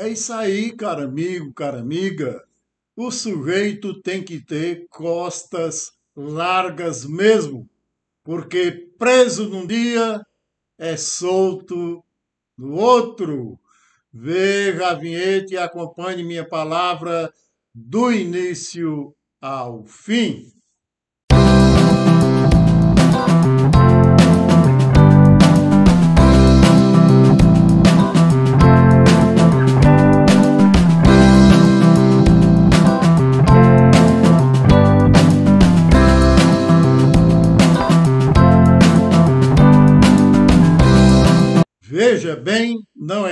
É isso aí, cara amigo, cara amiga. O sujeito tem que ter costas largas mesmo, porque preso num dia é solto no outro. Veja a vinheta e acompanhe minha palavra do início ao fim.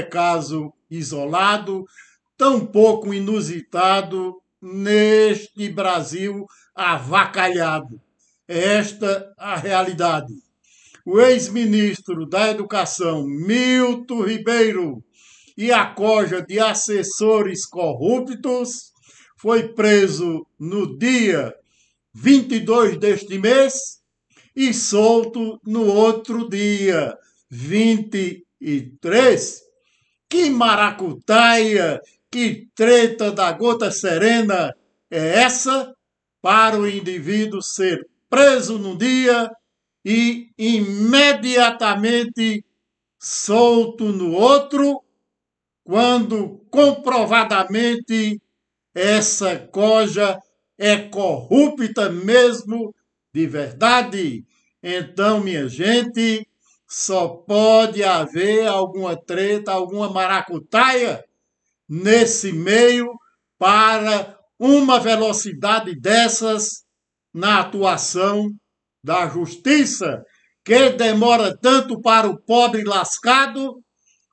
caso isolado, tampouco inusitado neste Brasil avacalhado. Esta a realidade. O ex-ministro da Educação, Milton Ribeiro, e a coja de assessores corruptos foi preso no dia 22 deste mês e solto no outro dia 23 que maracutaia, que treta da gota serena é essa para o indivíduo ser preso num dia e imediatamente solto no outro, quando comprovadamente essa coja é corrupta mesmo de verdade. Então, minha gente, só pode haver alguma treta, alguma maracutaia nesse meio para uma velocidade dessas na atuação da justiça, que demora tanto para o pobre lascado,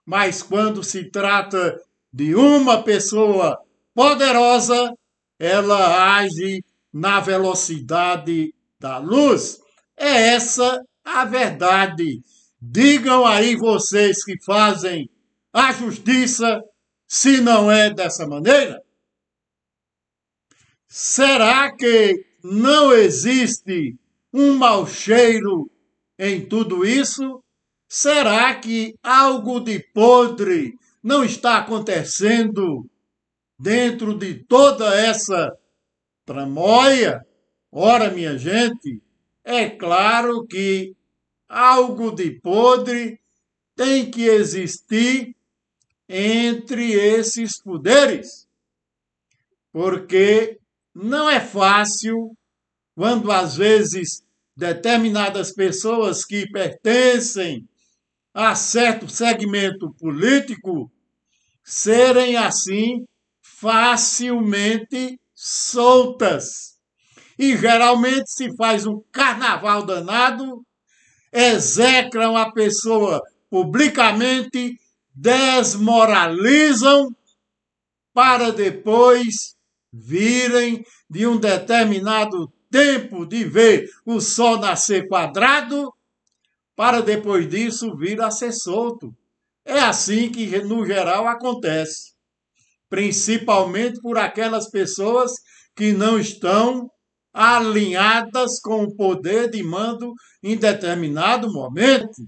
mas quando se trata de uma pessoa poderosa, ela age na velocidade da luz. É essa a verdade Digam aí vocês que fazem a justiça se não é dessa maneira? Será que não existe um mau cheiro em tudo isso? Será que algo de podre não está acontecendo dentro de toda essa tramóia? Ora, minha gente, é claro que algo de podre tem que existir entre esses poderes, porque não é fácil quando às vezes determinadas pessoas que pertencem a certo segmento político serem assim facilmente soltas. E geralmente se faz um carnaval danado execram a pessoa publicamente, desmoralizam para depois virem de um determinado tempo de ver o sol nascer quadrado, para depois disso vir a ser solto. É assim que, no geral, acontece. Principalmente por aquelas pessoas que não estão alinhadas com o poder de mando em determinado momento.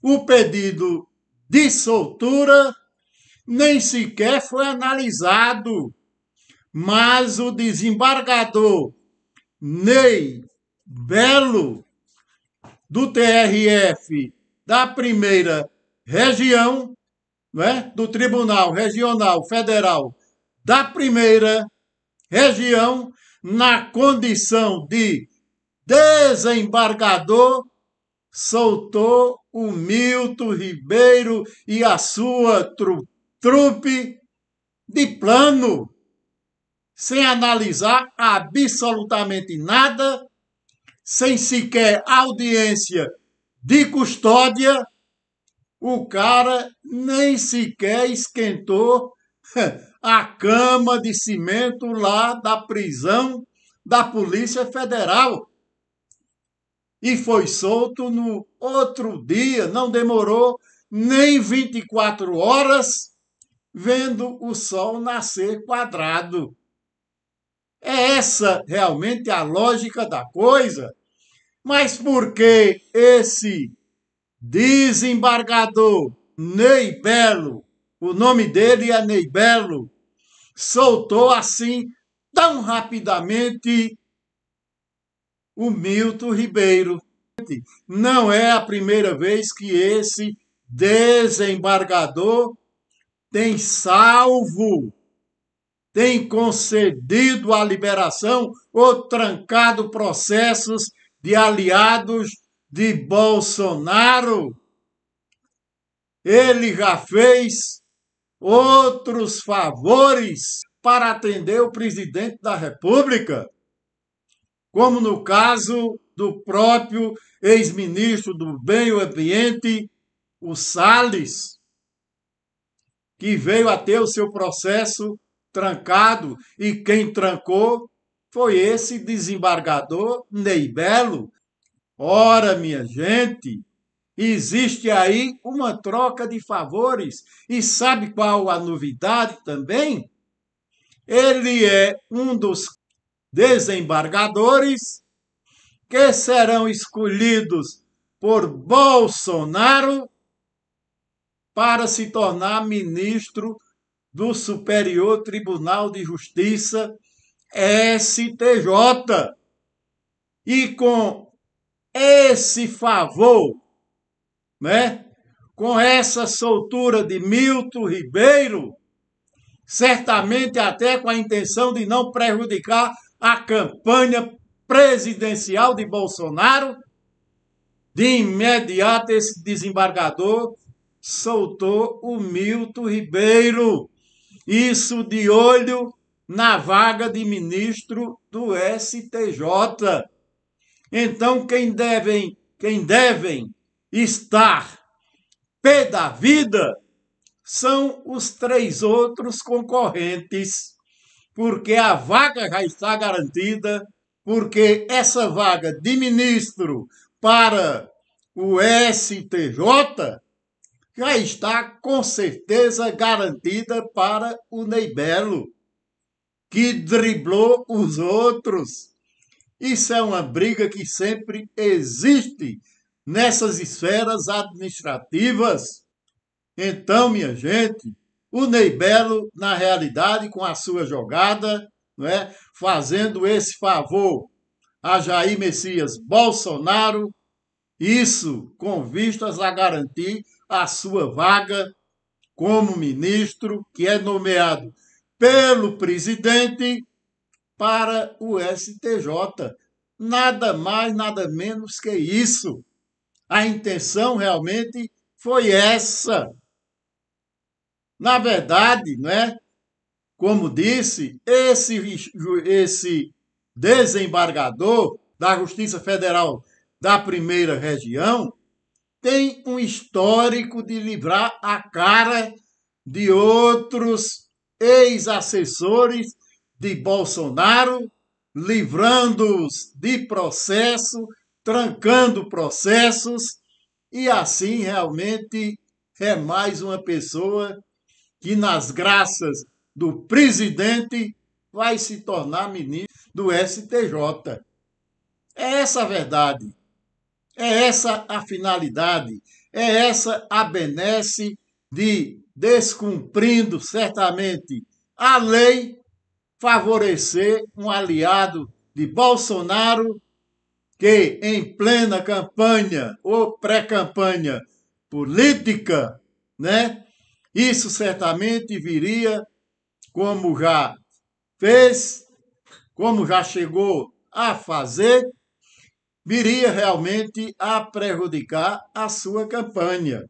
O pedido de soltura nem sequer foi analisado, mas o desembargador Ney Belo, do TRF da primeira região, né, do Tribunal Regional Federal da primeira região, na condição de desembargador, soltou o Milton Ribeiro e a sua tru trupe de plano, sem analisar absolutamente nada, sem sequer audiência de custódia, o cara nem sequer esquentou a cama de cimento lá da prisão da Polícia Federal. E foi solto no outro dia, não demorou nem 24 horas, vendo o sol nascer quadrado. É essa realmente a lógica da coisa. Mas por que esse desembargador Ney Belo o nome dele é Ney Belo, soltou assim tão rapidamente o Milton Ribeiro. Não é a primeira vez que esse desembargador tem salvo, tem concedido a liberação ou trancado processos de aliados de Bolsonaro. Ele já fez outros favores para atender o presidente da República, como no caso do próprio ex-ministro do Meio Ambiente, o Salles, que veio a ter o seu processo trancado, e quem trancou foi esse desembargador Ney Belo. Ora, minha gente, Existe aí uma troca de favores. E sabe qual a novidade também? Ele é um dos desembargadores que serão escolhidos por Bolsonaro para se tornar ministro do Superior Tribunal de Justiça, STJ. E com esse favor né? Com essa soltura de Milton Ribeiro, certamente até com a intenção de não prejudicar a campanha presidencial de Bolsonaro, de imediato esse desembargador soltou o Milton Ribeiro. Isso de olho na vaga de ministro do STJ. Então, quem devem, quem devem estar pé da vida são os três outros concorrentes, porque a vaga já está garantida, porque essa vaga de ministro para o STJ já está com certeza garantida para o Neibelo, que driblou os outros. Isso é uma briga que sempre existe nessas esferas administrativas? Então, minha gente, o Ney Belo, na realidade, com a sua jogada, não é? fazendo esse favor a Jair Messias Bolsonaro, isso com vistas a garantir a sua vaga como ministro, que é nomeado pelo presidente para o STJ. Nada mais, nada menos que isso. A intenção realmente foi essa. Na verdade, né? Como disse, esse, esse desembargador da Justiça Federal da Primeira Região tem um histórico de livrar a cara de outros ex-assessores de Bolsonaro, livrando-os de processo trancando processos, e assim realmente é mais uma pessoa que, nas graças do presidente, vai se tornar ministro do STJ. É essa a verdade, é essa a finalidade, é essa a benesse de, descumprindo certamente a lei, favorecer um aliado de Bolsonaro que, em plena campanha ou pré-campanha política, né, isso certamente viria, como já fez, como já chegou a fazer, viria realmente a prejudicar a sua campanha.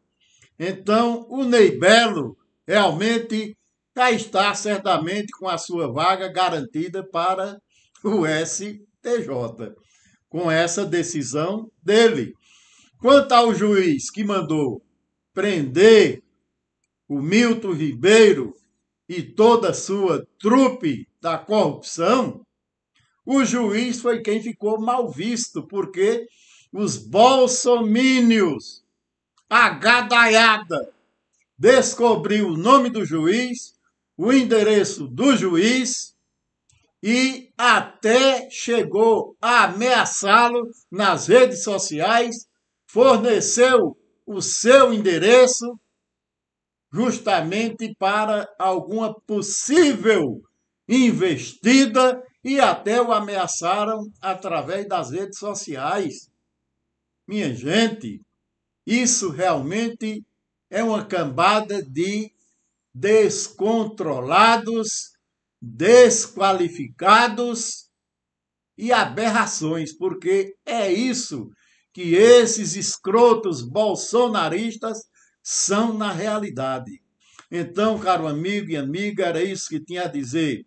Então, o Ney Belo realmente já está certamente com a sua vaga garantida para o STJ com essa decisão dele. Quanto ao juiz que mandou prender o Milton Ribeiro e toda a sua trupe da corrupção, o juiz foi quem ficou mal visto, porque os bolsomínios, a gadaiada, descobriu o nome do juiz, o endereço do juiz e até chegou a ameaçá-lo nas redes sociais, forneceu o seu endereço justamente para alguma possível investida e até o ameaçaram através das redes sociais. Minha gente, isso realmente é uma cambada de descontrolados desqualificados e aberrações, porque é isso que esses escrotos bolsonaristas são na realidade. Então, caro amigo e amiga, era isso que tinha a dizer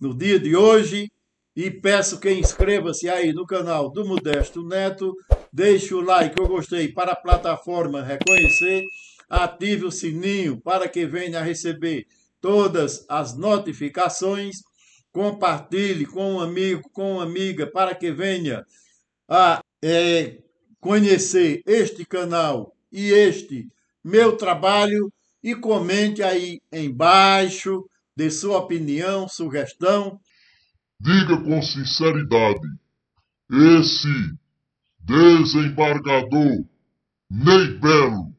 no dia de hoje. E peço que inscreva-se aí no canal do Modesto Neto, deixe o like, eu gostei, para a plataforma reconhecer, ative o sininho para que venha a receber todas as notificações. Compartilhe com um amigo, com uma amiga, para que venha a é, conhecer este canal e este meu trabalho e comente aí embaixo de sua opinião, sugestão. Diga com sinceridade: esse desembargador Ney Belo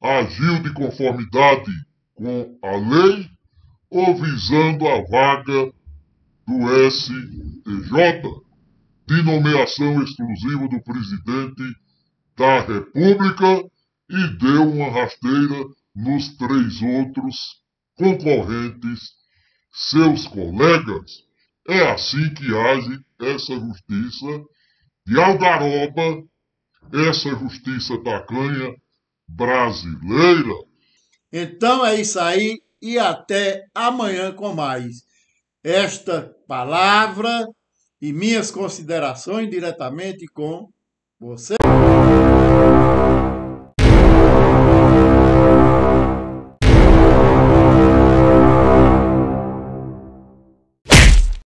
agiu de conformidade com a lei? ou visando a vaga do STJ de nomeação exclusiva do presidente da República e deu uma rasteira nos três outros concorrentes, seus colegas. É assim que age essa justiça de algaroba, essa justiça tacanha brasileira. Então é isso aí e até amanhã com mais. Esta palavra e minhas considerações diretamente com você.